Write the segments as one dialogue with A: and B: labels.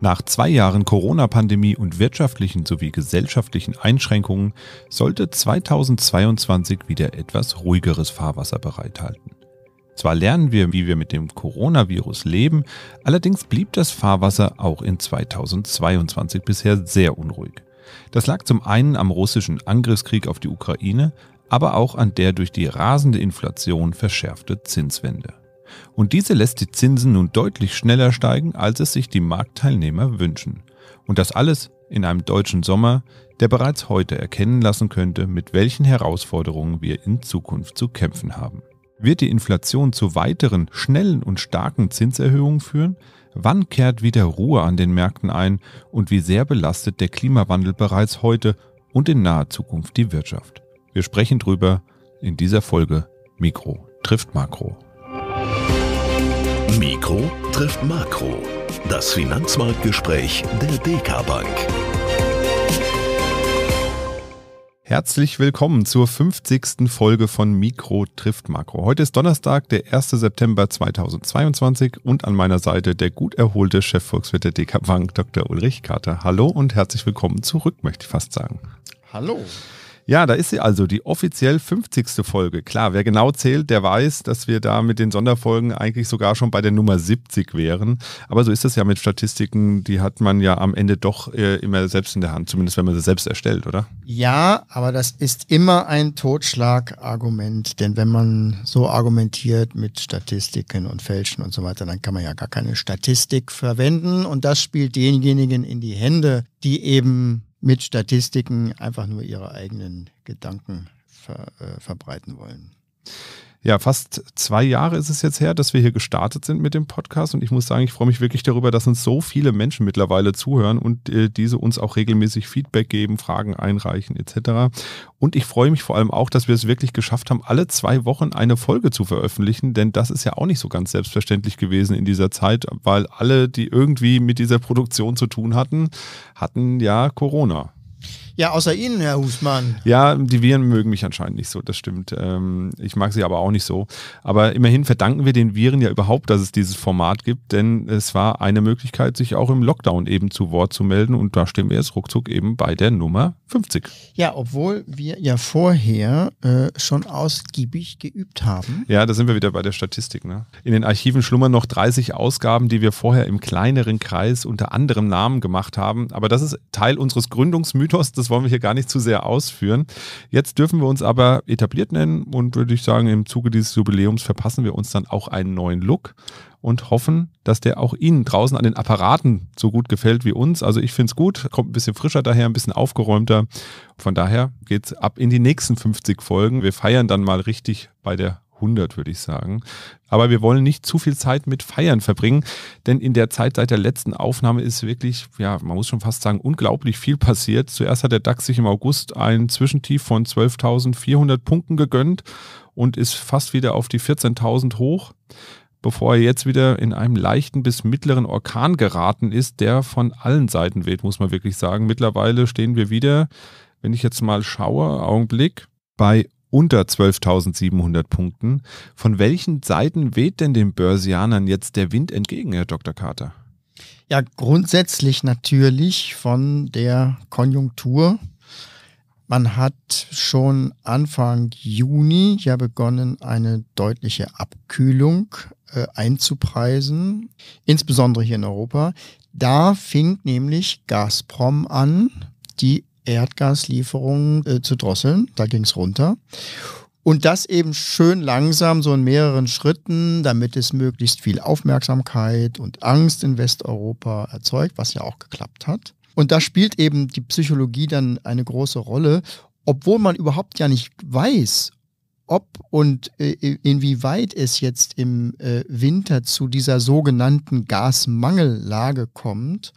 A: Nach zwei Jahren Corona-Pandemie und wirtschaftlichen sowie gesellschaftlichen Einschränkungen sollte 2022 wieder etwas ruhigeres Fahrwasser bereithalten. Zwar lernen wir, wie wir mit dem Coronavirus leben, allerdings blieb das Fahrwasser auch in 2022 bisher sehr unruhig. Das lag zum einen am russischen Angriffskrieg auf die Ukraine, aber auch an der durch die rasende Inflation verschärfte Zinswende. Und diese lässt die Zinsen nun deutlich schneller steigen, als es sich die Marktteilnehmer wünschen. Und das alles in einem deutschen Sommer, der bereits heute erkennen lassen könnte, mit welchen Herausforderungen wir in Zukunft zu kämpfen haben. Wird die Inflation zu weiteren, schnellen und starken Zinserhöhungen führen? Wann kehrt wieder Ruhe an den Märkten ein und wie sehr belastet der Klimawandel bereits heute und in naher Zukunft die Wirtschaft? Wir sprechen drüber in dieser Folge Mikro trifft Makro. Mikro trifft Makro. Das Finanzmarktgespräch der DK Bank. Herzlich willkommen zur 50. Folge von Mikro trifft Makro. Heute ist Donnerstag, der 1. September 2022 und an meiner Seite der gut erholte Chefvolkswirt der DK Bank, Dr. Ulrich Kater. Hallo und herzlich willkommen zurück, möchte ich fast sagen. Hallo. Ja, da ist sie also, die offiziell 50. Folge. Klar, wer genau zählt, der weiß, dass wir da mit den Sonderfolgen eigentlich sogar schon bei der Nummer 70 wären. Aber so ist das ja mit Statistiken, die hat man ja am Ende doch äh, immer selbst in der Hand, zumindest wenn man sie selbst erstellt, oder?
B: Ja, aber das ist immer ein Totschlagargument, denn wenn man so argumentiert mit Statistiken und Fälschen und so weiter, dann kann man ja gar keine Statistik verwenden und das spielt denjenigen in die Hände, die eben mit Statistiken einfach nur ihre eigenen Gedanken ver, äh, verbreiten wollen
A: ja, fast zwei Jahre ist es jetzt her, dass wir hier gestartet sind mit dem Podcast. Und ich muss sagen, ich freue mich wirklich darüber, dass uns so viele Menschen mittlerweile zuhören und äh, diese uns auch regelmäßig Feedback geben, Fragen einreichen etc. Und ich freue mich vor allem auch, dass wir es wirklich geschafft haben, alle zwei Wochen eine Folge zu veröffentlichen, denn das ist ja auch nicht so ganz selbstverständlich gewesen in dieser Zeit, weil alle, die irgendwie mit dieser Produktion zu tun hatten, hatten ja Corona.
B: Ja, außer Ihnen, Herr Husmann.
A: Ja, die Viren mögen mich anscheinend nicht so, das stimmt. Ähm, ich mag sie aber auch nicht so. Aber immerhin verdanken wir den Viren ja überhaupt, dass es dieses Format gibt, denn es war eine Möglichkeit, sich auch im Lockdown eben zu Wort zu melden und da stehen wir jetzt ruckzuck eben bei der Nummer 50.
B: Ja, obwohl wir ja vorher äh, schon ausgiebig geübt haben.
A: Ja, da sind wir wieder bei der Statistik. Ne? In den Archiven schlummern noch 30 Ausgaben, die wir vorher im kleineren Kreis unter anderem Namen gemacht haben. Aber das ist Teil unseres Gründungsmythos des das wollen wir hier gar nicht zu sehr ausführen. Jetzt dürfen wir uns aber etabliert nennen und würde ich sagen, im Zuge dieses Jubiläums verpassen wir uns dann auch einen neuen Look und hoffen, dass der auch Ihnen draußen an den Apparaten so gut gefällt wie uns. Also ich finde es gut, kommt ein bisschen frischer daher, ein bisschen aufgeräumter. Von daher geht es ab in die nächsten 50 Folgen. Wir feiern dann mal richtig bei der 100, würde ich sagen. Aber wir wollen nicht zu viel Zeit mit Feiern verbringen, denn in der Zeit seit der letzten Aufnahme ist wirklich, ja, man muss schon fast sagen, unglaublich viel passiert. Zuerst hat der DAX sich im August ein Zwischentief von 12.400 Punkten gegönnt und ist fast wieder auf die 14.000 hoch bevor er jetzt wieder in einem leichten bis mittleren Orkan geraten ist, der von allen Seiten weht, muss man wirklich sagen. Mittlerweile stehen wir wieder, wenn ich jetzt mal schaue, Augenblick, bei unter 12.700 Punkten. Von welchen Seiten weht denn den Börsianern jetzt der Wind entgegen, Herr Dr. Carter?
B: Ja, grundsätzlich natürlich von der Konjunktur. Man hat schon Anfang Juni ja begonnen, eine deutliche Abkühlung äh, einzupreisen, insbesondere hier in Europa. Da fing nämlich Gazprom an, die Erdgaslieferungen äh, zu drosseln. Da ging es runter. Und das eben schön langsam, so in mehreren Schritten, damit es möglichst viel Aufmerksamkeit und Angst in Westeuropa erzeugt, was ja auch geklappt hat. Und da spielt eben die Psychologie dann eine große Rolle, obwohl man überhaupt ja nicht weiß, ob und äh, inwieweit es jetzt im äh, Winter zu dieser sogenannten Gasmangellage kommt,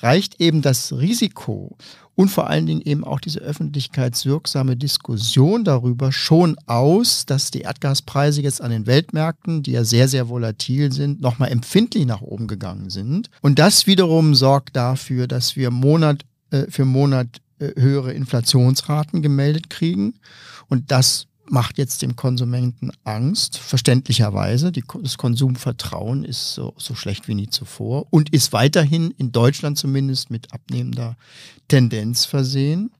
B: reicht eben das Risiko und vor allen Dingen eben auch diese öffentlichkeitswirksame Diskussion darüber schon aus, dass die Erdgaspreise jetzt an den Weltmärkten, die ja sehr, sehr volatil sind, nochmal empfindlich nach oben gegangen sind. Und das wiederum sorgt dafür, dass wir Monat äh, für Monat äh, höhere Inflationsraten gemeldet kriegen. Und das macht jetzt dem Konsumenten Angst, verständlicherweise. Die, das Konsumvertrauen ist so, so schlecht wie nie zuvor und ist weiterhin in Deutschland zumindest mit abnehmender Tendenz versehen.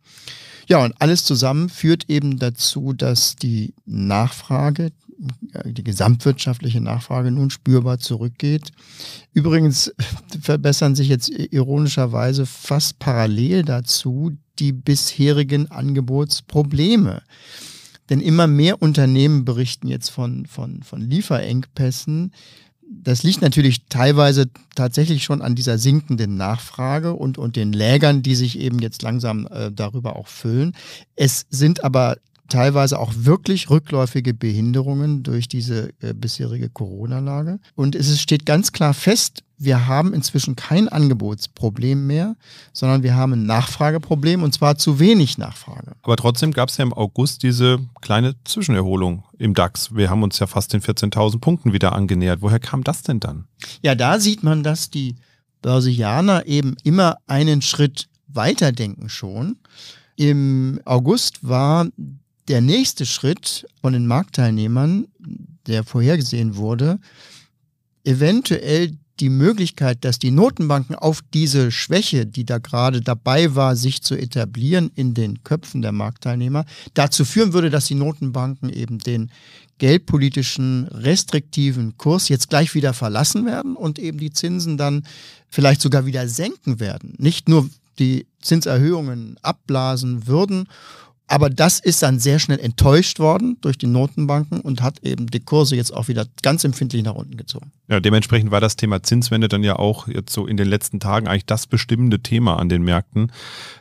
B: Ja, und alles zusammen führt eben dazu, dass die Nachfrage, die gesamtwirtschaftliche Nachfrage nun spürbar zurückgeht. Übrigens verbessern sich jetzt ironischerweise fast parallel dazu die bisherigen Angebotsprobleme. Denn immer mehr Unternehmen berichten jetzt von, von, von Lieferengpässen. Das liegt natürlich teilweise tatsächlich schon an dieser sinkenden Nachfrage und, und den Lägern, die sich eben jetzt langsam äh, darüber auch füllen. Es sind aber teilweise auch wirklich rückläufige Behinderungen durch diese äh, bisherige Corona-Lage. Und es steht ganz klar fest, wir haben inzwischen kein Angebotsproblem mehr, sondern wir haben ein Nachfrageproblem und zwar zu wenig Nachfrage.
A: Aber trotzdem gab es ja im August diese kleine Zwischenerholung im DAX. Wir haben uns ja fast den 14.000 Punkten wieder angenähert. Woher kam das denn dann?
B: Ja, da sieht man, dass die Börsianer eben immer einen Schritt weiterdenken schon. Im August war der nächste Schritt von den Marktteilnehmern, der vorhergesehen wurde, eventuell die Möglichkeit, dass die Notenbanken auf diese Schwäche, die da gerade dabei war, sich zu etablieren in den Köpfen der Marktteilnehmer, dazu führen würde, dass die Notenbanken eben den geldpolitischen restriktiven Kurs jetzt gleich wieder verlassen werden und eben die Zinsen dann vielleicht sogar wieder senken werden. Nicht nur die Zinserhöhungen abblasen würden aber das ist dann sehr schnell enttäuscht worden durch die Notenbanken und hat eben die Kurse jetzt auch wieder ganz empfindlich nach unten gezogen.
A: Ja, dementsprechend war das Thema Zinswende dann ja auch jetzt so in den letzten Tagen eigentlich das bestimmende Thema an den Märkten.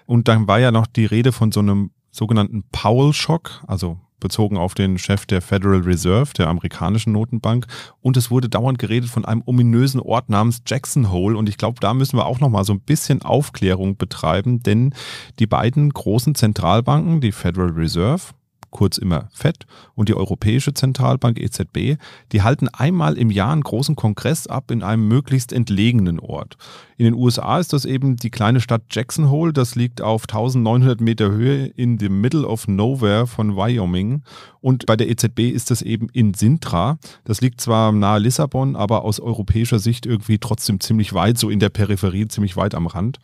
A: Und dann war ja noch die Rede von so einem sogenannten Powell-Schock, also bezogen auf den Chef der Federal Reserve, der amerikanischen Notenbank. Und es wurde dauernd geredet von einem ominösen Ort namens Jackson Hole. Und ich glaube, da müssen wir auch nochmal so ein bisschen Aufklärung betreiben, denn die beiden großen Zentralbanken, die Federal Reserve kurz immer FED, und die Europäische Zentralbank EZB, die halten einmal im Jahr einen großen Kongress ab in einem möglichst entlegenen Ort. In den USA ist das eben die kleine Stadt Jackson Hole, das liegt auf 1900 Meter Höhe in the middle of nowhere von Wyoming. Und bei der EZB ist das eben in Sintra. Das liegt zwar nahe Lissabon, aber aus europäischer Sicht irgendwie trotzdem ziemlich weit, so in der Peripherie, ziemlich weit am Rand.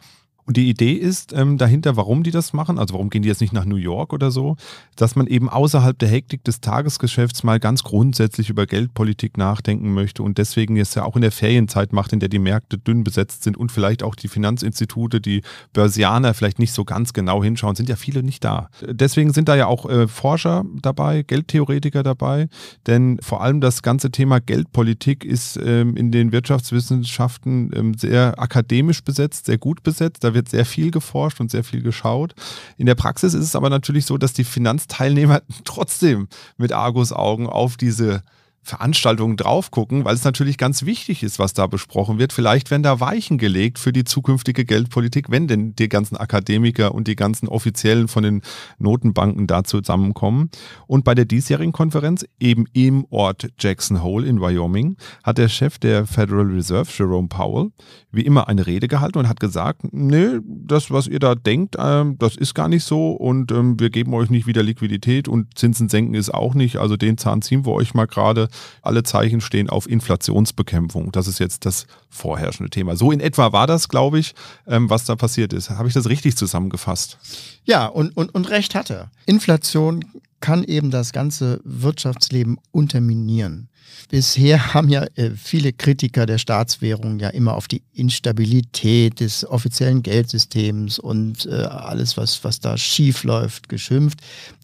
A: Und die Idee ist ähm, dahinter, warum die das machen, also warum gehen die jetzt nicht nach New York oder so, dass man eben außerhalb der Hektik des Tagesgeschäfts mal ganz grundsätzlich über Geldpolitik nachdenken möchte und deswegen jetzt ja auch in der Ferienzeit macht, in der die Märkte dünn besetzt sind und vielleicht auch die Finanzinstitute, die Börsianer vielleicht nicht so ganz genau hinschauen, sind ja viele nicht da. Deswegen sind da ja auch äh, Forscher dabei, Geldtheoretiker dabei, denn vor allem das ganze Thema Geldpolitik ist ähm, in den Wirtschaftswissenschaften ähm, sehr akademisch besetzt, sehr gut besetzt. Da wird sehr viel geforscht und sehr viel geschaut. In der Praxis ist es aber natürlich so, dass die Finanzteilnehmer trotzdem mit Argus-Augen auf diese Veranstaltungen drauf gucken, weil es natürlich ganz wichtig ist, was da besprochen wird. Vielleicht werden da Weichen gelegt für die zukünftige Geldpolitik, wenn denn die ganzen Akademiker und die ganzen Offiziellen von den Notenbanken da zusammenkommen. Und bei der diesjährigen Konferenz, eben im Ort Jackson Hole in Wyoming, hat der Chef der Federal Reserve, Jerome Powell, wie immer eine Rede gehalten und hat gesagt, nö, das, was ihr da denkt, ähm, das ist gar nicht so und ähm, wir geben euch nicht wieder Liquidität und Zinsen senken ist auch nicht. Also den Zahn ziehen wir euch mal gerade alle Zeichen stehen auf Inflationsbekämpfung. Das ist jetzt das vorherrschende Thema. So in etwa war das, glaube ich, ähm, was da passiert ist. Habe ich das richtig zusammengefasst?
B: Ja, und, und, und recht hatte. Inflation kann eben das ganze Wirtschaftsleben unterminieren. Bisher haben ja äh, viele Kritiker der Staatswährung ja immer auf die Instabilität des offiziellen Geldsystems und äh, alles, was, was da schief läuft, geschimpft.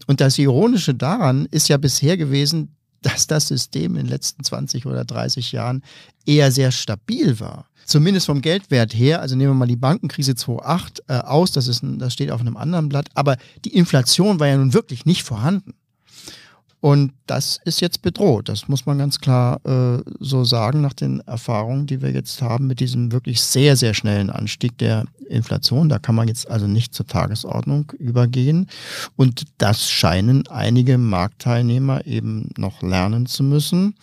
B: Und das Ironische daran ist ja bisher gewesen, dass das System in den letzten 20 oder 30 Jahren eher sehr stabil war. Zumindest vom Geldwert her, also nehmen wir mal die Bankenkrise 2008 äh, aus, das, ist ein, das steht auf einem anderen Blatt, aber die Inflation war ja nun wirklich nicht vorhanden. Und das ist jetzt bedroht. Das muss man ganz klar äh, so sagen nach den Erfahrungen, die wir jetzt haben mit diesem wirklich sehr, sehr schnellen Anstieg der Inflation. Da kann man jetzt also nicht zur Tagesordnung übergehen. Und das scheinen einige Marktteilnehmer eben noch lernen zu müssen.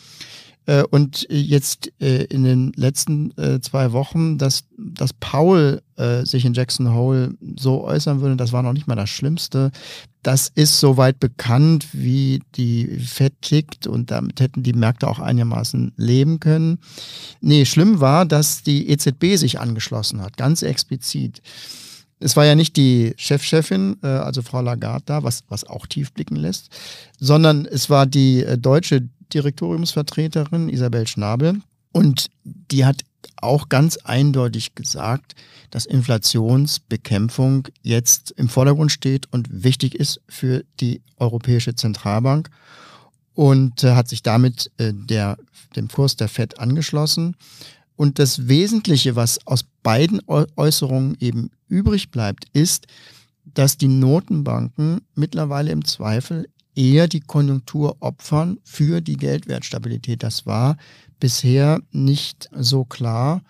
B: Äh, und äh, jetzt äh, in den letzten äh, zwei Wochen, dass, dass Paul äh, sich in Jackson Hole so äußern würde, das war noch nicht mal das Schlimmste. Das ist soweit bekannt, wie die Fed tickt und damit hätten die Märkte auch einigermaßen leben können. Nee, schlimm war, dass die EZB sich angeschlossen hat, ganz explizit. Es war ja nicht die Chefchefin, äh, also Frau Lagarde da, was, was auch tief blicken lässt, sondern es war die deutsche Direktoriumsvertreterin Isabel Schnabel. Und die hat auch ganz eindeutig gesagt, dass Inflationsbekämpfung jetzt im Vordergrund steht und wichtig ist für die Europäische Zentralbank und äh, hat sich damit äh, der, dem Kurs der Fed angeschlossen. Und das Wesentliche, was aus beiden Äußerungen eben übrig bleibt, ist, dass die Notenbanken mittlerweile im Zweifel eher die Konjunktur opfern für die Geldwertstabilität. Das war bisher nicht so klar.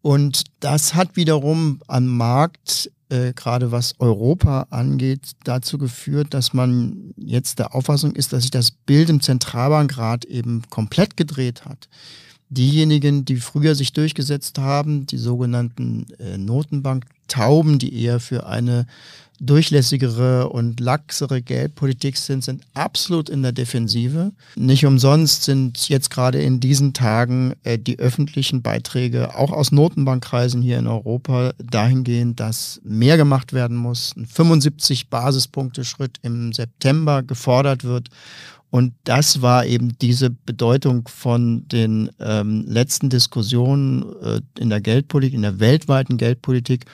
B: Und das hat wiederum am Markt, äh, gerade was Europa angeht, dazu geführt, dass man jetzt der Auffassung ist, dass sich das Bild im Zentralbankrat eben komplett gedreht hat. Diejenigen, die früher sich durchgesetzt haben, die sogenannten äh, Notenbanktauben, die eher für eine durchlässigere und laxere Geldpolitik sind, sind absolut in der Defensive. Nicht umsonst sind jetzt gerade in diesen Tagen äh, die öffentlichen Beiträge auch aus Notenbankkreisen hier in Europa dahingehend, dass mehr gemacht werden muss. Ein 75 Basispunkte Schritt im September gefordert wird. Und das war eben diese Bedeutung von den ähm, letzten Diskussionen äh, in der Geldpolitik, in der weltweiten Geldpolitik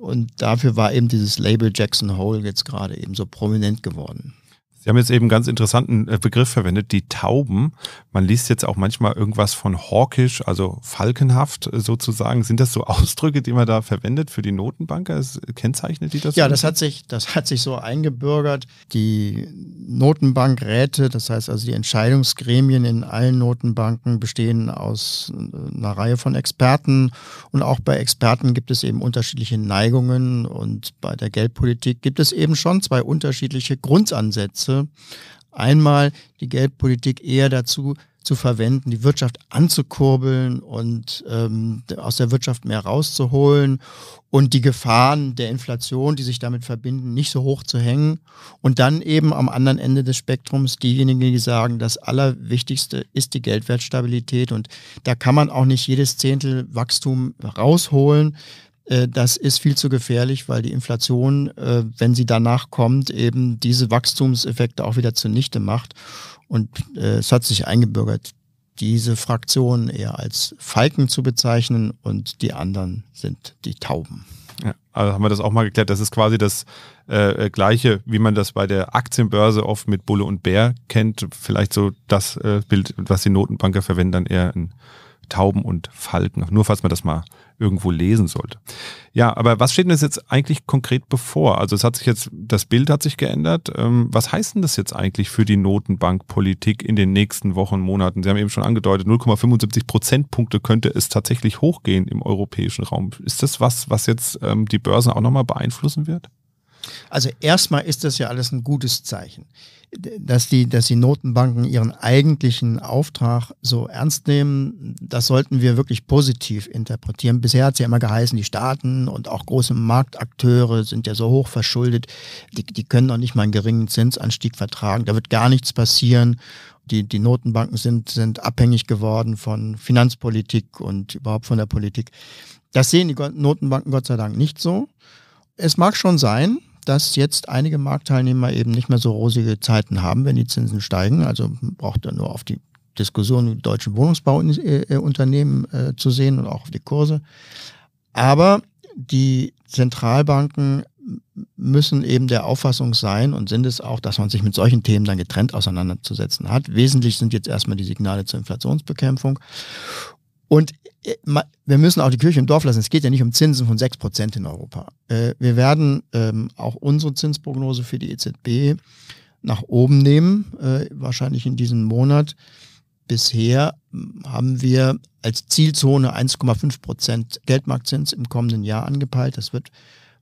B: und dafür war eben dieses Label Jackson Hole jetzt gerade eben so prominent geworden. Sie haben jetzt eben einen ganz interessanten äh, Begriff verwendet, die Tauben.
A: Man liest jetzt auch manchmal irgendwas von hawkisch, also falkenhaft äh, sozusagen. Sind das so
B: Ausdrücke, die man da verwendet für die Notenbanker? kennzeichnet die das? Ja, das hat, sich, das hat sich so eingebürgert. Die Notenbankräte, das heißt also die Entscheidungsgremien in allen Notenbanken, bestehen aus äh, einer Reihe von Experten. Und auch bei Experten gibt es eben unterschiedliche Neigungen. Und bei der Geldpolitik gibt es eben schon zwei unterschiedliche Grundansätze. Ansätze. Einmal die Geldpolitik eher dazu zu verwenden, die Wirtschaft anzukurbeln und ähm, aus der Wirtschaft mehr rauszuholen und die Gefahren der Inflation, die sich damit verbinden, nicht so hoch zu hängen. Und dann eben am anderen Ende des Spektrums diejenigen, die sagen, das Allerwichtigste ist die Geldwertstabilität und da kann man auch nicht jedes Zehntel Wachstum rausholen, äh, das ist viel zu gefährlich, weil die Inflation, äh, wenn sie danach kommt, eben diese Wachstumseffekte auch wieder zunichte macht. Und äh, es hat sich eingebürgert, diese Fraktion eher als Falken zu bezeichnen und die anderen sind die Tauben. Ja,
A: also haben wir das auch mal geklärt. Das ist quasi das äh, Gleiche, wie man das bei der Aktienbörse oft mit Bulle und Bär kennt. Vielleicht so das äh, Bild, was die Notenbanker verwenden, dann eher ein Tauben und Falken. Nur falls man das mal irgendwo lesen sollte. Ja, aber was steht denn das jetzt eigentlich konkret bevor? Also es hat sich jetzt, das Bild hat sich geändert. Ähm, was heißt denn das jetzt eigentlich für die Notenbankpolitik in den nächsten Wochen, Monaten? Sie haben eben schon angedeutet, 0,75 Prozentpunkte könnte es tatsächlich hochgehen im europäischen Raum. Ist das was, was jetzt ähm, die Börsen auch nochmal beeinflussen wird?
B: Also erstmal ist das ja alles ein gutes Zeichen dass die, dass die Notenbanken ihren eigentlichen Auftrag so ernst nehmen, das sollten wir wirklich positiv interpretieren. Bisher hat es ja immer geheißen, die Staaten und auch große Marktakteure sind ja so hoch verschuldet, die, die können noch nicht mal einen geringen Zinsanstieg vertragen, da wird gar nichts passieren. Die, die Notenbanken sind, sind abhängig geworden von Finanzpolitik und überhaupt von der Politik. Das sehen die Notenbanken Gott sei Dank nicht so. Es mag schon sein, dass jetzt einige Marktteilnehmer eben nicht mehr so rosige Zeiten haben, wenn die Zinsen steigen. Also braucht er nur auf die Diskussion mit deutschen Wohnungsbauunternehmen äh, zu sehen und auch auf die Kurse. Aber die Zentralbanken müssen eben der Auffassung sein und sind es auch, dass man sich mit solchen Themen dann getrennt auseinanderzusetzen hat. Wesentlich sind jetzt erstmal die Signale zur Inflationsbekämpfung. Und äh, wir müssen auch die Kirche im Dorf lassen. Es geht ja nicht um Zinsen von 6% in Europa. Äh, wir werden ähm, auch unsere Zinsprognose für die EZB nach oben nehmen, äh, wahrscheinlich in diesem Monat. Bisher hm, haben wir als Zielzone 1,5% Geldmarktzins im kommenden Jahr angepeilt. Das wird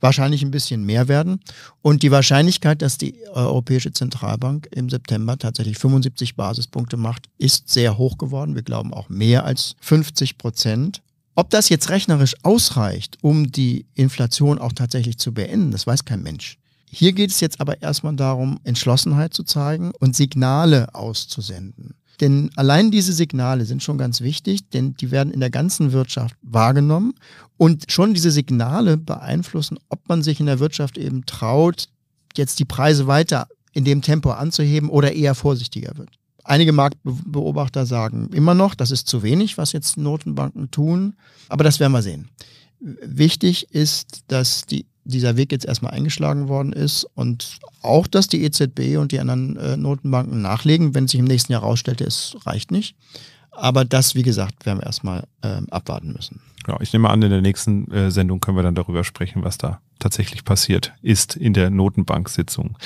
B: wahrscheinlich ein bisschen mehr werden. Und die Wahrscheinlichkeit, dass die Europäische Zentralbank im September tatsächlich 75 Basispunkte macht, ist sehr hoch geworden. Wir glauben auch mehr als 50 Prozent. Ob das jetzt rechnerisch ausreicht, um die Inflation auch tatsächlich zu beenden, das weiß kein Mensch. Hier geht es jetzt aber erstmal darum, Entschlossenheit zu zeigen und Signale auszusenden. Denn allein diese Signale sind schon ganz wichtig, denn die werden in der ganzen Wirtschaft wahrgenommen und schon diese Signale beeinflussen, ob man sich in der Wirtschaft eben traut, jetzt die Preise weiter in dem Tempo anzuheben oder eher vorsichtiger wird. Einige Marktbeobachter sagen immer noch, das ist zu wenig, was jetzt Notenbanken tun, aber das werden wir sehen. Wichtig ist, dass die dieser Weg jetzt erstmal eingeschlagen worden ist und auch, dass die EZB und die anderen äh, Notenbanken nachlegen, wenn sich im nächsten Jahr herausstellte, es reicht nicht. Aber das, wie gesagt, werden wir erstmal äh, abwarten müssen.
A: Ja, ich nehme an, in der nächsten äh, Sendung können wir dann darüber sprechen, was da tatsächlich passiert ist in der Notenbank-Sitzung.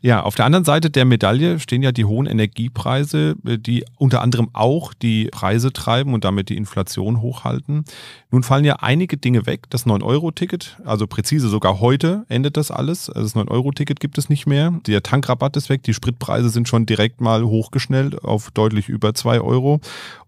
A: Ja, auf der anderen Seite der Medaille stehen ja die hohen Energiepreise, äh, die unter anderem auch die Preise treiben und damit die Inflation hochhalten. Nun fallen ja einige Dinge weg. Das 9-Euro-Ticket, also präzise sogar heute endet das alles. das 9-Euro-Ticket gibt es nicht mehr. Der Tankrabatt ist weg. Die Spritpreise sind schon direkt mal hochgeschnellt auf deutlich über 2 Euro.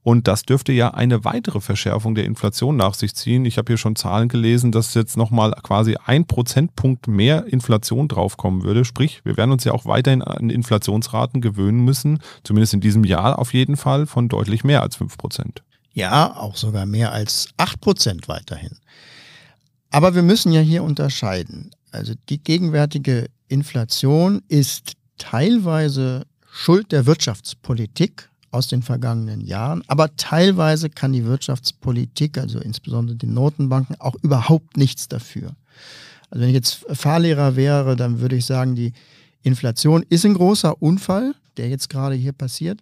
A: Und das dürfte ja eine weitere Verschärfung der Inflation nach sich ziehen. Ich habe hier schon Zahlen gelesen, dass jetzt nochmal quasi ein Prozentpunkt mehr Inflation draufkommen würde. Sprich, wir werden uns ja auch weiterhin an Inflationsraten gewöhnen müssen, zumindest in diesem Jahr auf jeden Fall, von
B: deutlich mehr als
A: fünf Prozent.
B: Ja, auch sogar mehr als acht Prozent weiterhin. Aber wir müssen ja hier unterscheiden. Also die gegenwärtige Inflation ist teilweise Schuld der Wirtschaftspolitik aus den vergangenen Jahren. Aber teilweise kann die Wirtschaftspolitik, also insbesondere die Notenbanken, auch überhaupt nichts dafür. Also wenn ich jetzt Fahrlehrer wäre, dann würde ich sagen, die Inflation ist ein großer Unfall, der jetzt gerade hier passiert.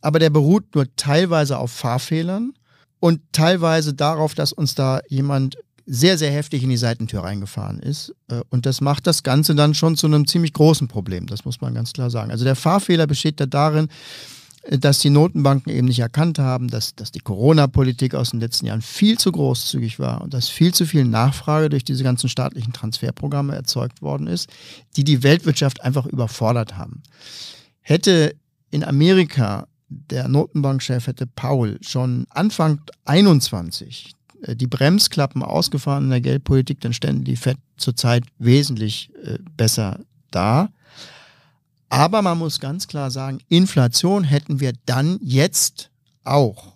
B: Aber der beruht nur teilweise auf Fahrfehlern und teilweise darauf, dass uns da jemand sehr, sehr heftig in die Seitentür reingefahren ist. Äh, und das macht das Ganze dann schon zu einem ziemlich großen Problem, das muss man ganz klar sagen. Also der Fahrfehler besteht da darin, dass die Notenbanken eben nicht erkannt haben, dass, dass die Corona-Politik aus den letzten Jahren viel zu großzügig war und dass viel zu viel Nachfrage durch diese ganzen staatlichen Transferprogramme erzeugt worden ist, die die Weltwirtschaft einfach überfordert haben. Hätte in Amerika der Notenbankchef, hätte Paul schon Anfang 21 äh, die Bremsklappen ausgefahren in der Geldpolitik, dann ständen die FED zurzeit wesentlich äh, besser da. Aber man muss ganz klar sagen, Inflation hätten wir dann jetzt auch.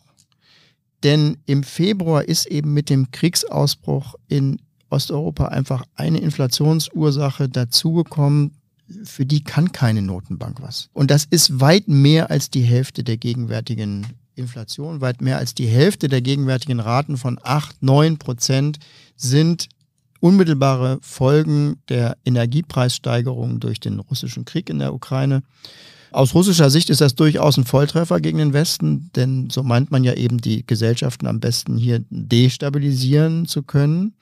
B: Denn im Februar ist eben mit dem Kriegsausbruch in Osteuropa einfach eine Inflationsursache dazugekommen, für die kann keine Notenbank was. Und das ist weit mehr als die Hälfte der gegenwärtigen Inflation, weit mehr als die Hälfte der gegenwärtigen Raten von 8, 9 Prozent sind unmittelbare Folgen der Energiepreissteigerung durch den russischen Krieg in der Ukraine. Aus russischer Sicht ist das durchaus ein Volltreffer gegen den Westen, denn so meint man ja eben, die Gesellschaften am besten hier destabilisieren zu können.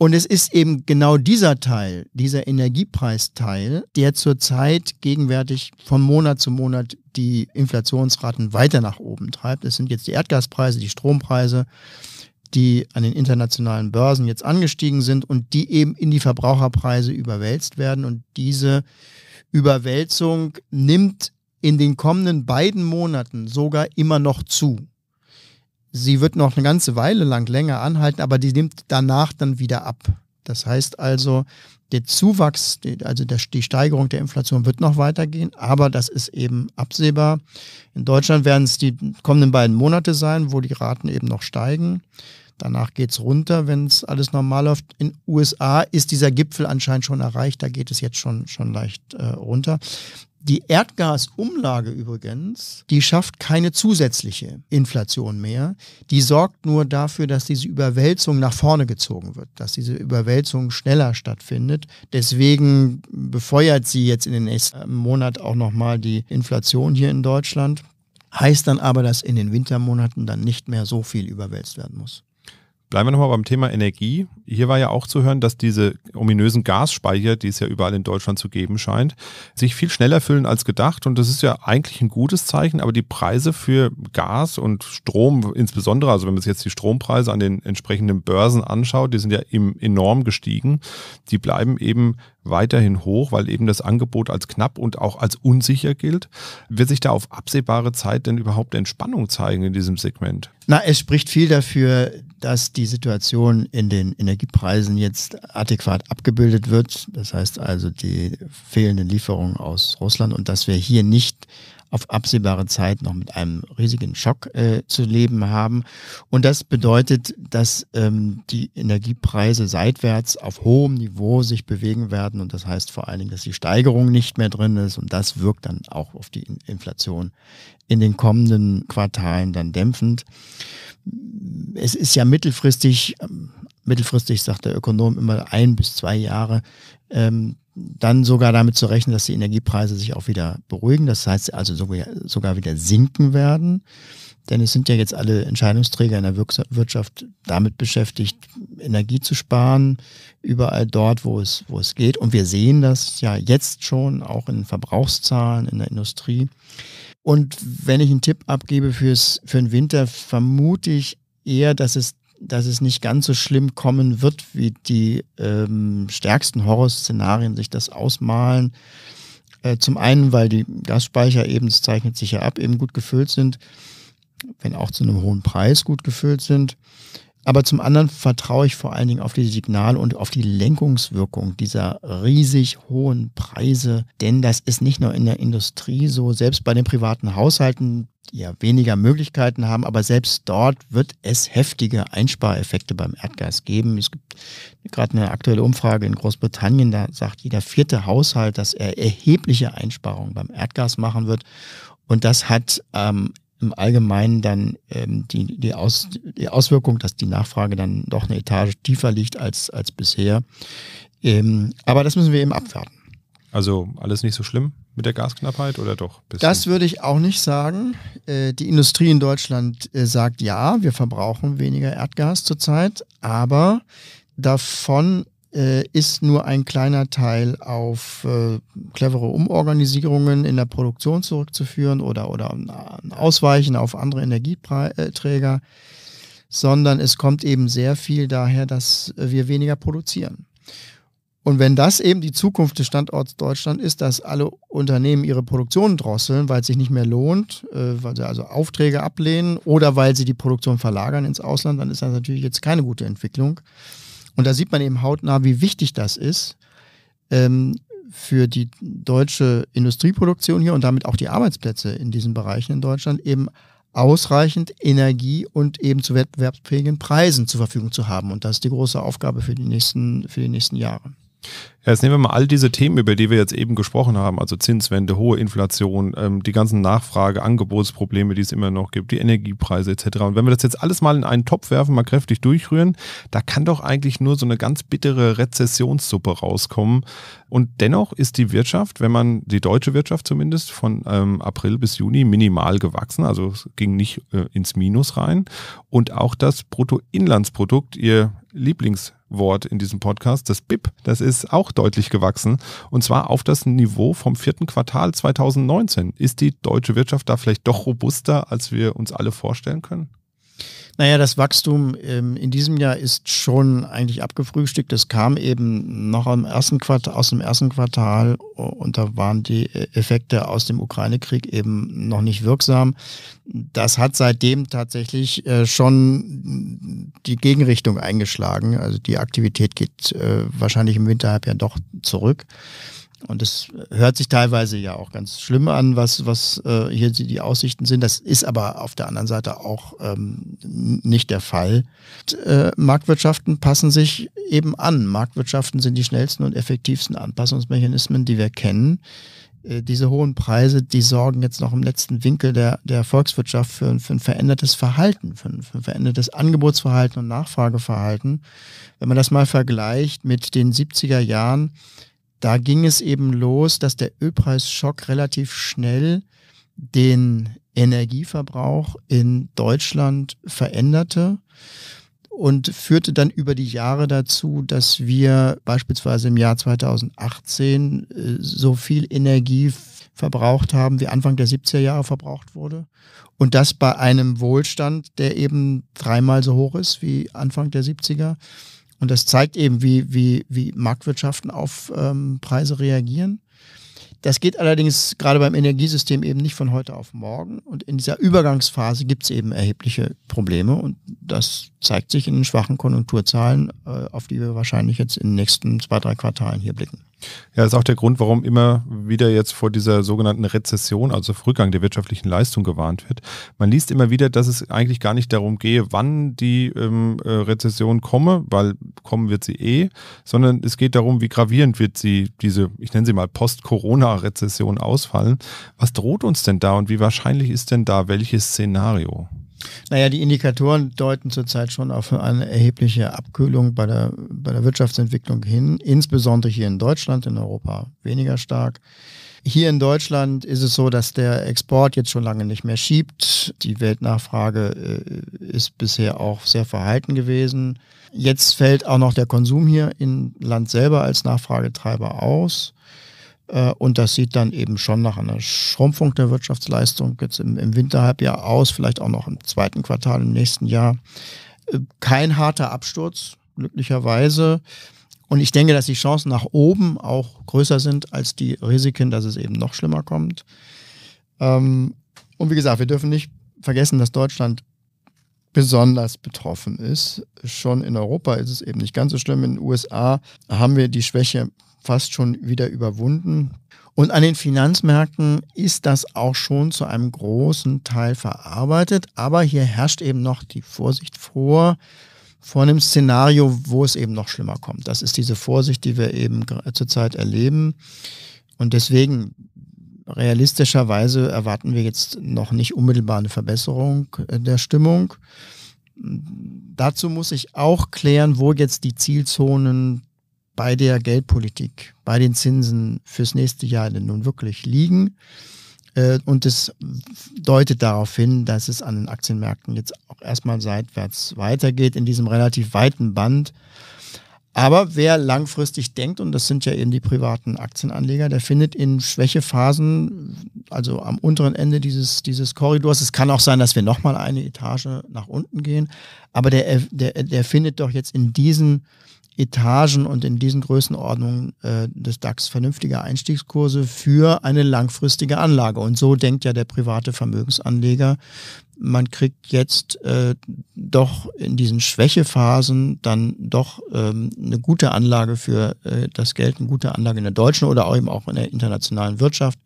B: Und es ist eben genau dieser Teil, dieser Energiepreisteil, der zurzeit gegenwärtig von Monat zu Monat die Inflationsraten weiter nach oben treibt. Es sind jetzt die Erdgaspreise, die Strompreise, die an den internationalen Börsen jetzt angestiegen sind und die eben in die Verbraucherpreise überwälzt werden. Und diese Überwälzung nimmt in den kommenden beiden Monaten sogar immer noch zu. Sie wird noch eine ganze Weile lang länger anhalten, aber die nimmt danach dann wieder ab. Das heißt also, der Zuwachs, also die Steigerung der Inflation wird noch weitergehen, aber das ist eben absehbar. In Deutschland werden es die kommenden beiden Monate sein, wo die Raten eben noch steigen. Danach geht es runter, wenn es alles normal läuft. In USA ist dieser Gipfel anscheinend schon erreicht, da geht es jetzt schon, schon leicht äh, runter. Die Erdgasumlage übrigens, die schafft keine zusätzliche Inflation mehr. Die sorgt nur dafür, dass diese Überwälzung nach vorne gezogen wird, dass diese Überwälzung schneller stattfindet. Deswegen befeuert sie jetzt in den nächsten Monat auch nochmal die Inflation hier in Deutschland. Heißt dann aber, dass in den Wintermonaten dann nicht mehr so viel überwälzt werden muss.
A: Bleiben wir nochmal beim Thema Energie. Hier war ja auch zu hören, dass diese ominösen Gasspeicher, die es ja überall in Deutschland zu geben scheint, sich viel schneller füllen als gedacht. Und das ist ja eigentlich ein gutes Zeichen, aber die Preise für Gas und Strom insbesondere, also wenn man sich jetzt die Strompreise an den entsprechenden Börsen anschaut, die sind ja enorm gestiegen, die bleiben eben weiterhin hoch, weil eben das Angebot als knapp und auch als unsicher gilt. Wird sich da auf absehbare Zeit denn überhaupt Entspannung zeigen in diesem Segment?
B: Na, es spricht viel dafür, dass die Situation in den Energiepreisen jetzt adäquat abgebildet wird. Das heißt also die fehlenden Lieferungen aus Russland und dass wir hier nicht auf absehbare Zeit noch mit einem riesigen Schock äh, zu leben haben. Und das bedeutet, dass ähm, die Energiepreise seitwärts auf hohem Niveau sich bewegen werden. Und das heißt vor allen Dingen, dass die Steigerung nicht mehr drin ist. Und das wirkt dann auch auf die Inflation in den kommenden Quartalen dann dämpfend. Es ist ja mittelfristig, ähm, mittelfristig sagt der Ökonom immer ein bis zwei Jahre, ähm, dann sogar damit zu rechnen, dass die Energiepreise sich auch wieder beruhigen. Das heißt also sogar, wieder sinken werden. Denn es sind ja jetzt alle Entscheidungsträger in der Wirtschaft damit beschäftigt, Energie zu sparen, überall dort, wo es, wo es geht. Und wir sehen das ja jetzt schon auch in Verbrauchszahlen in der Industrie. Und wenn ich einen Tipp abgebe fürs, für den Winter, vermute ich eher, dass es dass es nicht ganz so schlimm kommen wird, wie die ähm, stärksten Horrorszenarien sich das ausmalen. Äh, zum einen, weil die Gasspeicher eben, das zeichnet sich ja ab, eben gut gefüllt sind, wenn auch zu einem hohen Preis gut gefüllt sind. Aber zum anderen vertraue ich vor allen Dingen auf die Signal- und auf die Lenkungswirkung dieser riesig hohen Preise. Denn das ist nicht nur in der Industrie so, selbst bei den privaten Haushalten ja, weniger Möglichkeiten haben, aber selbst dort wird es heftige Einspareffekte beim Erdgas geben. Es gibt gerade eine aktuelle Umfrage in Großbritannien, da sagt jeder vierte Haushalt, dass er erhebliche Einsparungen beim Erdgas machen wird. Und das hat ähm, im Allgemeinen dann ähm, die, die, Aus, die Auswirkung, dass die Nachfrage dann doch eine Etage tiefer liegt als, als bisher. Ähm, aber das müssen wir eben abwarten. Also alles nicht so schlimm mit der Gasknappheit oder doch? Das würde ich auch nicht sagen. Äh, die Industrie in Deutschland äh, sagt ja, wir verbrauchen weniger Erdgas zurzeit, aber davon äh, ist nur ein kleiner Teil auf clevere Umorganisierungen in der Produktion zurückzuführen oder, oder Ausweichen auf andere Energieträger, sondern es kommt eben sehr viel daher, dass wir weniger produzieren. Und wenn das eben die Zukunft des Standorts Deutschland ist, dass alle Unternehmen ihre Produktion drosseln, weil es sich nicht mehr lohnt, äh, weil sie also Aufträge ablehnen oder weil sie die Produktion verlagern ins Ausland, dann ist das natürlich jetzt keine gute Entwicklung. Und da sieht man eben hautnah, wie wichtig das ist ähm, für die deutsche Industrieproduktion hier und damit auch die Arbeitsplätze in diesen Bereichen in Deutschland eben ausreichend Energie und eben zu wettbewerbsfähigen Preisen zur Verfügung zu haben. Und das ist die große Aufgabe für die nächsten, für die nächsten Jahre.
A: Jetzt nehmen wir mal all diese Themen, über die wir jetzt eben gesprochen haben, also Zinswende, hohe Inflation, ähm, die ganzen Nachfrage, Angebotsprobleme, die es immer noch gibt, die Energiepreise etc. Und wenn wir das jetzt alles mal in einen Topf werfen, mal kräftig durchrühren, da kann doch eigentlich nur so eine ganz bittere Rezessionssuppe rauskommen. Und dennoch ist die Wirtschaft, wenn man die deutsche Wirtschaft zumindest von ähm, April bis Juni minimal gewachsen, also es ging nicht äh, ins Minus rein. Und auch das Bruttoinlandsprodukt, ihr Lieblings Wort in diesem Podcast, das BIP, das ist auch deutlich gewachsen. Und zwar auf das Niveau vom vierten Quartal 2019. Ist die deutsche Wirtschaft da vielleicht doch robuster, als wir uns alle vorstellen können?
B: Naja, das Wachstum ähm, in diesem Jahr ist schon eigentlich abgefrühstückt. Das kam eben noch im ersten Quartal, aus dem ersten Quartal und da waren die äh, Effekte aus dem Ukraine-Krieg eben noch nicht wirksam. Das hat seitdem tatsächlich äh, schon die Gegenrichtung eingeschlagen. Also die Aktivität geht äh, wahrscheinlich im Winterhalbjahr doch zurück. Und es hört sich teilweise ja auch ganz schlimm an, was, was äh, hier die, die Aussichten sind. Das ist aber auf der anderen Seite auch ähm, nicht der Fall. Äh, Marktwirtschaften passen sich eben an. Marktwirtschaften sind die schnellsten und effektivsten Anpassungsmechanismen, die wir kennen. Äh, diese hohen Preise, die sorgen jetzt noch im letzten Winkel der, der Volkswirtschaft für, für ein verändertes Verhalten, für ein, für ein verändertes Angebotsverhalten und Nachfrageverhalten. Wenn man das mal vergleicht mit den 70er Jahren, da ging es eben los, dass der Ölpreisschock relativ schnell den Energieverbrauch in Deutschland veränderte und führte dann über die Jahre dazu, dass wir beispielsweise im Jahr 2018 äh, so viel Energie verbraucht haben, wie Anfang der 70er Jahre verbraucht wurde. Und das bei einem Wohlstand, der eben dreimal so hoch ist wie Anfang der 70er und das zeigt eben, wie, wie, wie Marktwirtschaften auf ähm, Preise reagieren. Das geht allerdings gerade beim Energiesystem eben nicht von heute auf morgen. Und in dieser Übergangsphase gibt es eben erhebliche Probleme. Und das zeigt sich in den schwachen Konjunkturzahlen, äh, auf die wir wahrscheinlich jetzt in den nächsten zwei, drei Quartalen hier blicken. Ja, das ist auch
A: der Grund, warum immer wieder jetzt vor dieser sogenannten Rezession, also Rückgang der wirtschaftlichen Leistung gewarnt wird. Man liest immer wieder, dass es eigentlich gar nicht darum gehe, wann die ähm, äh, Rezession komme, weil kommen wird sie eh, sondern es geht darum, wie gravierend wird sie, diese, ich nenne sie mal Post-Corona-Rezession ausfallen. Was droht uns denn da und wie wahrscheinlich ist denn da welches Szenario?
B: Naja, die Indikatoren deuten zurzeit schon auf eine erhebliche Abkühlung bei der, bei der Wirtschaftsentwicklung hin, insbesondere hier in Deutschland, in Europa weniger stark. Hier in Deutschland ist es so, dass der Export jetzt schon lange nicht mehr schiebt. Die Weltnachfrage äh, ist bisher auch sehr verhalten gewesen. Jetzt fällt auch noch der Konsum hier im Land selber als Nachfragetreiber aus. Äh, und das sieht dann eben schon nach einer Schrumpfung der Wirtschaftsleistung jetzt im, im Winterhalbjahr aus, vielleicht auch noch im zweiten Quartal im nächsten Jahr. Äh, kein harter Absturz, glücklicherweise. Und ich denke, dass die Chancen nach oben auch größer sind als die Risiken, dass es eben noch schlimmer kommt. Ähm, und wie gesagt, wir dürfen nicht vergessen, dass Deutschland besonders betroffen ist. Schon in Europa ist es eben nicht ganz so schlimm. In den USA haben wir die Schwäche fast schon wieder überwunden. Und an den Finanzmärkten ist das auch schon zu einem großen Teil verarbeitet. Aber hier herrscht eben noch die Vorsicht vor vor einem Szenario, wo es eben noch schlimmer kommt. Das ist diese Vorsicht, die wir eben zurzeit erleben. Und deswegen realistischerweise erwarten wir jetzt noch nicht unmittelbar eine Verbesserung äh, der Stimmung. Dazu muss ich auch klären, wo jetzt die Zielzonen bei der Geldpolitik, bei den Zinsen fürs nächste Jahr denn nun wirklich liegen. Äh, und es deutet darauf hin, dass es an den Aktienmärkten jetzt auch erstmal seitwärts weitergeht in diesem relativ weiten Band. Aber wer langfristig denkt, und das sind ja eben die privaten Aktienanleger, der findet in Schwächephasen, also am unteren Ende dieses, dieses Korridors, es kann auch sein, dass wir nochmal eine Etage nach unten gehen, aber der, der, der findet doch jetzt in diesen Etagen und in diesen Größenordnungen äh, des DAX vernünftige Einstiegskurse für eine langfristige Anlage. Und so denkt ja der private Vermögensanleger, man kriegt jetzt äh, doch in diesen Schwächephasen dann doch ähm, eine gute Anlage für äh, das Geld, eine gute Anlage in der deutschen oder auch eben auch in der internationalen Wirtschaft.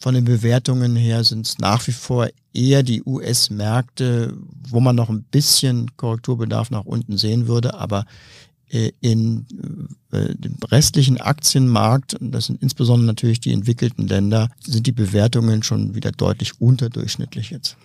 B: Von den Bewertungen her sind es nach wie vor eher die US-Märkte, wo man noch ein bisschen Korrekturbedarf nach unten sehen würde, aber äh, in äh, dem restlichen Aktienmarkt, und das sind insbesondere natürlich die entwickelten Länder, sind die Bewertungen schon wieder deutlich unterdurchschnittlich jetzt.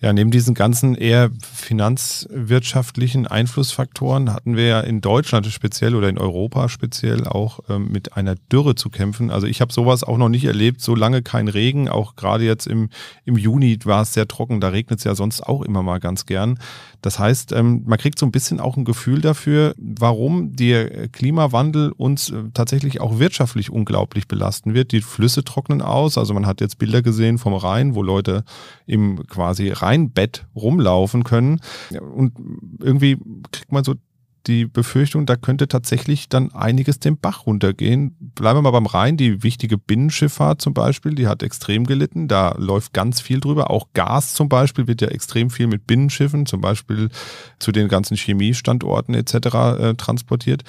B: Ja, neben diesen ganzen eher finanzwirtschaftlichen
A: Einflussfaktoren hatten wir ja in Deutschland speziell oder in Europa speziell auch ähm, mit einer Dürre zu kämpfen. Also ich habe sowas auch noch nicht erlebt, so lange kein Regen, auch gerade jetzt im, im Juni war es sehr trocken, da regnet es ja sonst auch immer mal ganz gern. Das heißt, ähm, man kriegt so ein bisschen auch ein Gefühl dafür, warum der Klimawandel uns äh, tatsächlich auch wirtschaftlich unglaublich belasten wird. Die Flüsse trocknen aus, also man hat jetzt Bilder gesehen vom Rhein, wo Leute im quasi Rhein kein Bett rumlaufen können. Und irgendwie kriegt man so die Befürchtung, da könnte tatsächlich dann einiges den Bach runtergehen. Bleiben wir mal beim Rhein. Die wichtige Binnenschifffahrt zum Beispiel, die hat extrem gelitten. Da läuft ganz viel drüber. Auch Gas zum Beispiel wird ja extrem viel mit Binnenschiffen, zum Beispiel zu den ganzen Chemiestandorten etc. Äh, transportiert.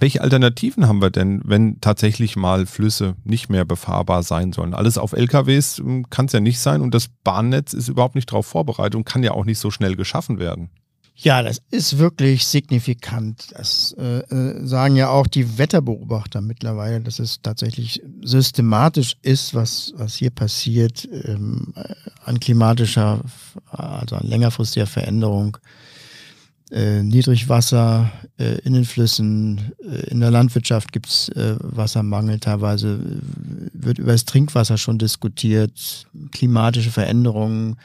A: Welche Alternativen haben wir denn, wenn tatsächlich mal Flüsse nicht mehr befahrbar sein sollen? Alles auf LKWs hm, kann es ja nicht sein und das Bahnnetz ist überhaupt nicht darauf vorbereitet und kann ja auch nicht so schnell geschaffen werden.
B: Ja, das ist wirklich signifikant. Das äh, äh sagen ja auch die Wetterbeobachter mittlerweile, dass es tatsächlich systematisch ist, was, was hier passiert ähm, äh, an klimatischer, also an längerfristiger Veränderung äh, Niedrigwasser äh, in den Flüssen, äh, in der Landwirtschaft gibt es äh, Wassermangel, teilweise wird über das Trinkwasser schon diskutiert, klimatische Veränderungen,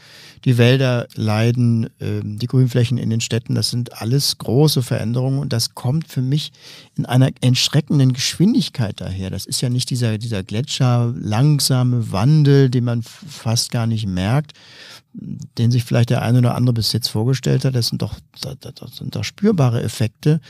B: die Wälder leiden, ähm, die Grünflächen in den Städten, das sind alles große Veränderungen und das kommt für mich in einer entschreckenden Geschwindigkeit daher. Das ist ja nicht dieser, dieser Gletscher, langsame Wandel, den man fast gar nicht merkt, den sich vielleicht der eine oder andere bis jetzt vorgestellt hat. Das sind doch, das sind doch spürbare Effekte.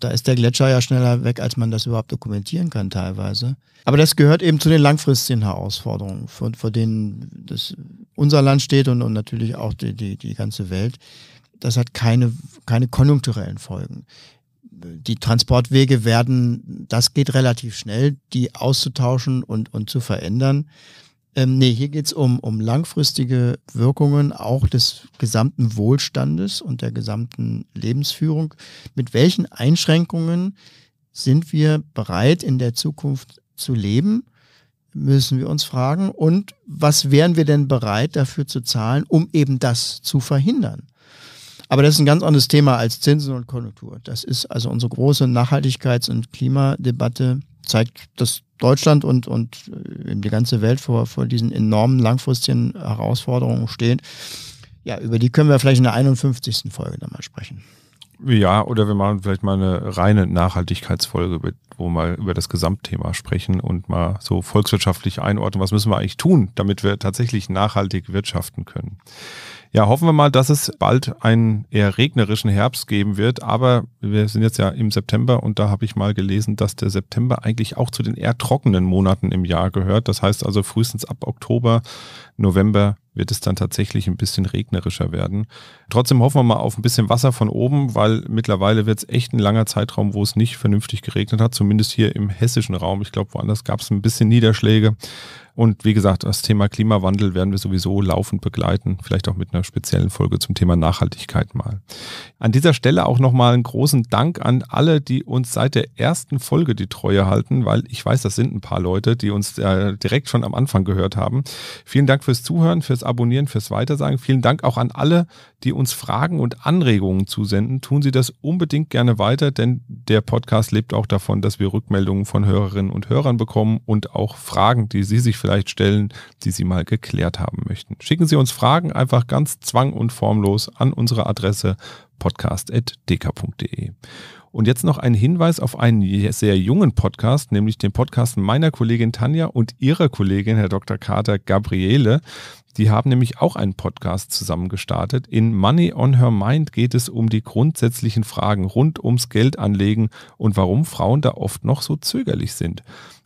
B: Da ist der Gletscher ja schneller weg, als man das überhaupt dokumentieren kann teilweise. Aber das gehört eben zu den langfristigen Herausforderungen, vor, vor denen das unser Land steht und, und natürlich auch die, die, die ganze Welt. Das hat keine, keine konjunkturellen Folgen. Die Transportwege werden, das geht relativ schnell, die auszutauschen und, und zu verändern. Ähm, nee, hier geht es um, um langfristige Wirkungen auch des gesamten Wohlstandes und der gesamten Lebensführung. Mit welchen Einschränkungen sind wir bereit, in der Zukunft zu leben? müssen wir uns fragen. Und was wären wir denn bereit dafür zu zahlen, um eben das zu verhindern? Aber das ist ein ganz anderes Thema als Zinsen und Konjunktur. Das ist also unsere große Nachhaltigkeits- und Klimadebatte zeigt, dass Deutschland und, und äh, die ganze Welt vor, vor diesen enormen langfristigen Herausforderungen steht. Ja, über die können wir vielleicht in der 51. Folge dann mal sprechen.
A: Ja, oder wir machen vielleicht mal eine reine Nachhaltigkeitsfolge, wo wir mal über das Gesamtthema sprechen und mal so volkswirtschaftlich einordnen, was müssen wir eigentlich tun, damit wir tatsächlich nachhaltig wirtschaften können. Ja, hoffen wir mal, dass es bald einen eher regnerischen Herbst geben wird. Aber wir sind jetzt ja im September und da habe ich mal gelesen, dass der September eigentlich auch zu den eher trockenen Monaten im Jahr gehört. Das heißt also frühestens ab Oktober, November wird es dann tatsächlich ein bisschen regnerischer werden. Trotzdem hoffen wir mal auf ein bisschen Wasser von oben, weil mittlerweile wird es echt ein langer Zeitraum, wo es nicht vernünftig geregnet hat, zumindest hier im hessischen Raum. Ich glaube, woanders gab es ein bisschen Niederschläge. Und wie gesagt, das Thema Klimawandel werden wir sowieso laufend begleiten, vielleicht auch mit einer speziellen Folge zum Thema Nachhaltigkeit mal. An dieser Stelle auch nochmal einen großen Dank an alle, die uns seit der ersten Folge die Treue halten, weil ich weiß, das sind ein paar Leute, die uns äh, direkt schon am Anfang gehört haben. Vielen Dank fürs Zuhören, fürs Abonnieren, fürs Weitersagen. Vielen Dank auch an alle, die uns Fragen und Anregungen zusenden. Tun Sie das unbedingt gerne weiter, denn der Podcast lebt auch davon, dass wir Rückmeldungen von Hörerinnen und Hörern bekommen und auch Fragen, die Sie sich vielleicht Stellen, die Sie mal geklärt haben möchten. Schicken Sie uns Fragen einfach ganz zwang- und formlos an unsere Adresse podcast.deka.de. Und jetzt noch ein Hinweis auf einen sehr jungen Podcast, nämlich den Podcast meiner Kollegin Tanja und ihrer Kollegin, Herr Dr. Kater Gabriele. Die haben nämlich auch einen Podcast zusammen gestartet. In Money on Her Mind geht es um die grundsätzlichen Fragen rund ums Geldanlegen und warum Frauen da oft noch so zögerlich sind.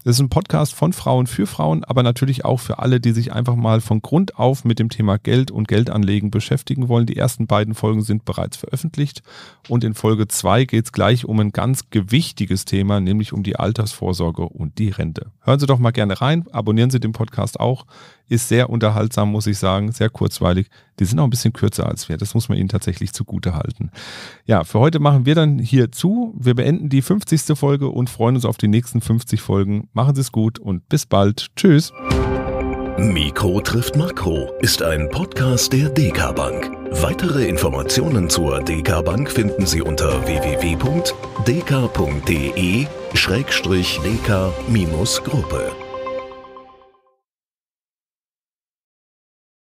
A: Das ist ein Podcast von Frauen für Frauen, aber natürlich auch für alle, die sich einfach mal von Grund auf mit dem Thema Geld und Geldanlegen beschäftigen wollen. Die ersten beiden Folgen sind bereits veröffentlicht und in Folge zwei geht es gleich um ein ganz gewichtiges Thema, nämlich um die Altersvorsorge und die Rente. Hören Sie doch mal gerne rein, abonnieren Sie den Podcast auch ist sehr unterhaltsam, muss ich sagen, sehr kurzweilig. Die sind auch ein bisschen kürzer als wir, das muss man ihnen tatsächlich zugute halten. Ja, für heute machen wir dann hier zu. Wir beenden die 50. Folge und freuen uns auf die nächsten 50 Folgen. Machen Sie es gut und bis bald. Tschüss. Mikro trifft Makro ist ein Podcast der DK Bank. Weitere Informationen zur DK Bank finden Sie unter www.dk.de-dk-gruppe.